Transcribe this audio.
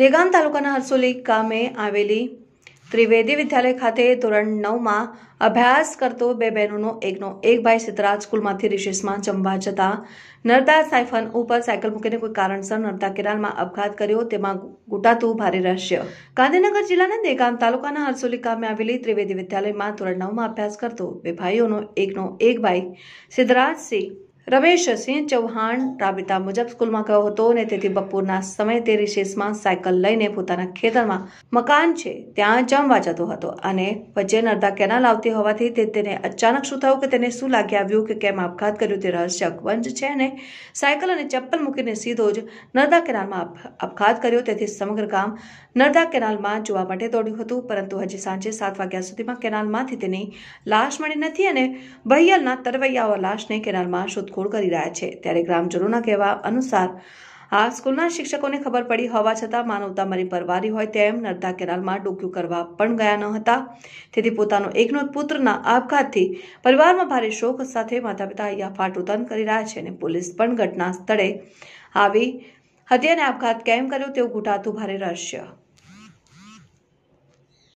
દેગામ તાલુકાના હરસોલી ગામે આવેલી ત્રિવેદી વિદ્યાલય ખાતે ધોરણ નવમાં અભ્યાસ કરતો બે બહેનોનો એકનો એક ભાઈ સિદ્ધરાજ સ્કૂલમાંથી રિશેષમાં જમવા જતા નર્મદા સાયફન ઉપર સાયકલ મૂકીને કોઈ કારણસર નર્મદા કેનાલમાં આપઘાત કર્યો તેમાં ગુટાતું ભારે રહસ્ય ગાંધીનગર જિલ્લાના દેગામ તાલુકાના હરસોલી ગામે આવેલી ત્રિવેદી વિદ્યાલયમાં ધોરણ નવમાં અભ્યાસ કરતો બે ભાઈઓનો એકનો એક ભાઈ સિદ્ધરાજસિંહ રમેશસિંહ ચૌહાણ રાબેતા મુજબ સ્કૂલમાં ગયો હતો અને તેથી બપોરના સમય તે રિસેસમાં સાયકલ લઈને પોતાના ખેતરમાં મકાન છે ત્યાં જમવા જતો હતો અને વચ્ચે નર્મદા કેનાલ આવતી હોવાથી તે તેને અચાનક શું થયું કે તેને શું લાગી આવ્યું કે કેમ આપઘાત કર્યું તે રહસ્ય અકબંધ છે અને સાયકલ અને ચપ્પલ મૂકીને સીધો જ નર્મદા કેનાલમાં આપઘાત કર્યો તેથી સમગ્ર ગામ નર્મદા કેનાલમાં જોવા માટે દોડ્યું હતું પરંતુ હજી સાંજે સાત વાગ્યા સુધીમાં કેનાલમાંથી તેની લાશ મળી નથી અને ભૈયલના તરવૈયાઓ લાશને કેનાલમાં શોધખોળ ઘૂસખોર કરી રહ્યા છે ત્યારે ગ્રામજનોના કહેવા અનુસાર આ સ્કૂલના શિક્ષકોને ખબર પડી હોવા છતાં માનવતા મારી પરવારી હોય તેમ નર્મદા કેનાલમાં ડોક્યું કરવા પણ ગયા ન હતા તેથી પોતાનો એકનો પુત્રના આપઘાતથી પરિવારમાં ભારે શોક સાથે માતા પિતા અહીંયા ફાટુતન કરી રહ્યા છે અને પોલીસ પણ ઘટના સ્થળે આવી હત્યાને આપઘાત કેમ કર્યો તેવું ઘૂંટાતું ભારે રહસ્ય